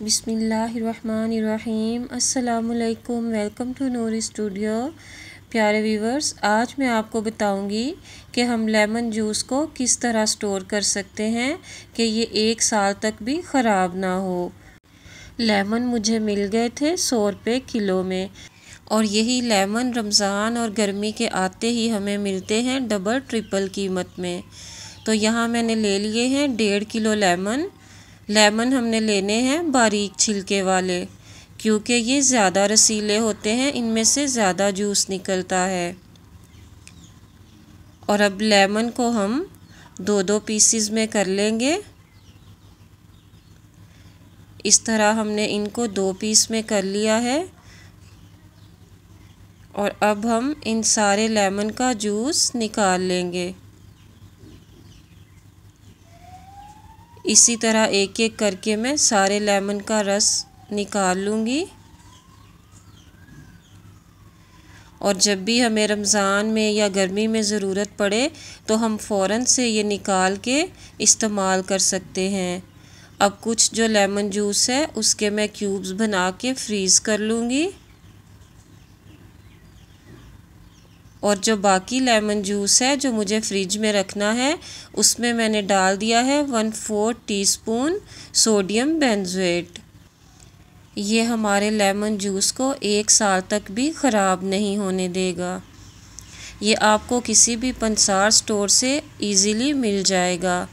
बिसमीम अल्लाम welcome to Noor studio प्यारे व्यूवर्स आज मैं आपको बताऊंगी कि हम लेमन जूस को किस तरह स्टोर कर सकते हैं कि ये एक साल तक भी ख़राब ना हो लेमन मुझे मिल गए थे सौ रुपये किलो में और यही लेमन रमज़ान और गर्मी के आते ही हमें मिलते हैं डबल ट्रिपल कीमत में तो यहाँ मैंने ले लिए हैं डेढ़ किलो लेमन लेमन हमने लेने हैं बारीक छिलके वाले क्योंकि ये ज़्यादा रसीले होते हैं इनमें से ज़्यादा जूस निकलता है और अब लेमन को हम दो दो पीसीज में कर लेंगे इस तरह हमने इनको दो पीस में कर लिया है और अब हम इन सारे लेमन का जूस निकाल लेंगे इसी तरह एक एक करके मैं सारे लेमन का रस निकाल लूँगी और जब भी हमें रमज़ान में या गर्मी में ज़रूरत पड़े तो हम फ़ौर से ये निकाल के इस्तेमाल कर सकते हैं अब कुछ जो लेमन जूस है उसके मैं क्यूब्स बना के फ्रीज़ कर लूँगी और जो बाकी लेमन जूस है जो मुझे फ्रिज में रखना है उसमें मैंने डाल दिया है one four teaspoon sodium benzoate ये हमारे लेमन जूस को एक साल तक भी ख़राब नहीं होने देगा ये आपको किसी भी पंसार स्टोर से इजीली मिल जाएगा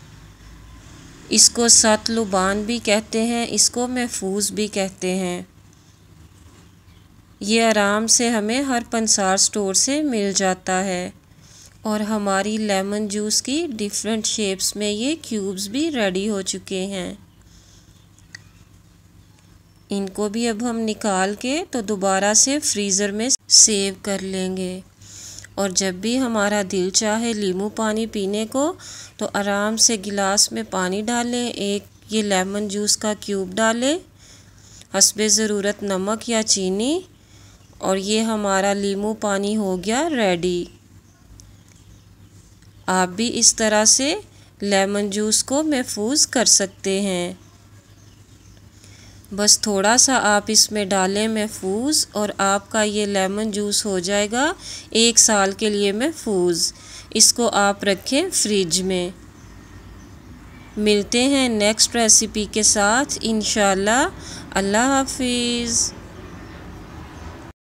इसको सत लुबान भी कहते हैं इसको महफूज भी कहते हैं ये आराम से हमें हर पंसार स्टोर से मिल जाता है और हमारी लेमन जूस की डिफरेंट शेप्स में ये क्यूब्स भी रेडी हो चुके हैं इनको भी अब हम निकाल के तो दोबारा से फ्रीज़र में सेव कर लेंगे और जब भी हमारा दिल चाहे लीमू पानी पीने को तो आराम से गिलास में पानी डालें एक ये लेमन जूस का क्यूब डालें हसब ज़रूरत नमक या चीनी और ये हमारा लीमू पानी हो गया रेडी आप भी इस तरह से लेमन जूस को महफूज कर सकते हैं बस थोड़ा सा आप इसमें डालें महफूज और आपका ये लेमन जूस हो जाएगा एक साल के लिए महफूज इसको आप रखें फ्रिज में मिलते हैं नेक्स्ट रेसिपी के साथ इन अल्लाह हाफिज़